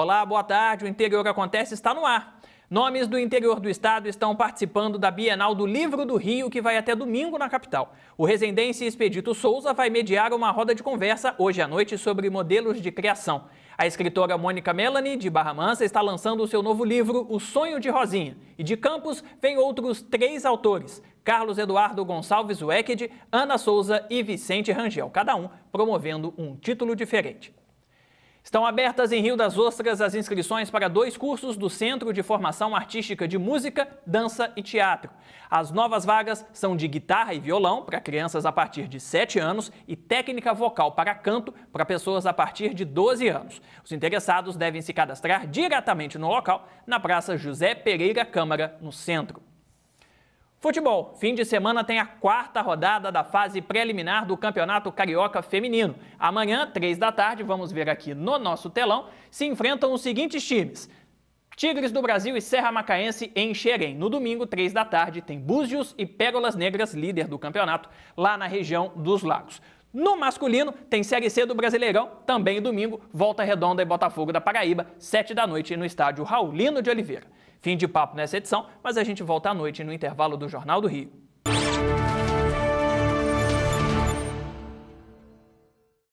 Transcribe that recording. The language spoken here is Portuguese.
Olá, boa tarde. O Interior Acontece está no ar. Nomes do interior do estado estão participando da Bienal do Livro do Rio, que vai até domingo na capital. O resendense Expedito Souza vai mediar uma roda de conversa hoje à noite sobre modelos de criação. A escritora Mônica Melanie, de Barra Mansa, está lançando o seu novo livro, O Sonho de Rosinha. E de Campos vem outros três autores, Carlos Eduardo Gonçalves Wecked, Ana Souza e Vicente Rangel, cada um promovendo um título diferente. Estão abertas em Rio das Ostras as inscrições para dois cursos do Centro de Formação Artística de Música, Dança e Teatro. As novas vagas são de guitarra e violão para crianças a partir de 7 anos e técnica vocal para canto para pessoas a partir de 12 anos. Os interessados devem se cadastrar diretamente no local, na Praça José Pereira Câmara, no centro. Futebol. Fim de semana tem a quarta rodada da fase preliminar do Campeonato Carioca Feminino. Amanhã, três da tarde, vamos ver aqui no nosso telão, se enfrentam os seguintes times. Tigres do Brasil e Serra Macaense em Xerém. No domingo, três da tarde, tem Búzios e Pérolas Negras, líder do campeonato, lá na região dos Lagos. No masculino, tem Série C do Brasileirão, também domingo, Volta Redonda e Botafogo da Paraíba, 7 da noite no estádio Raulino de Oliveira. Fim de papo nessa edição, mas a gente volta à noite no intervalo do Jornal do Rio.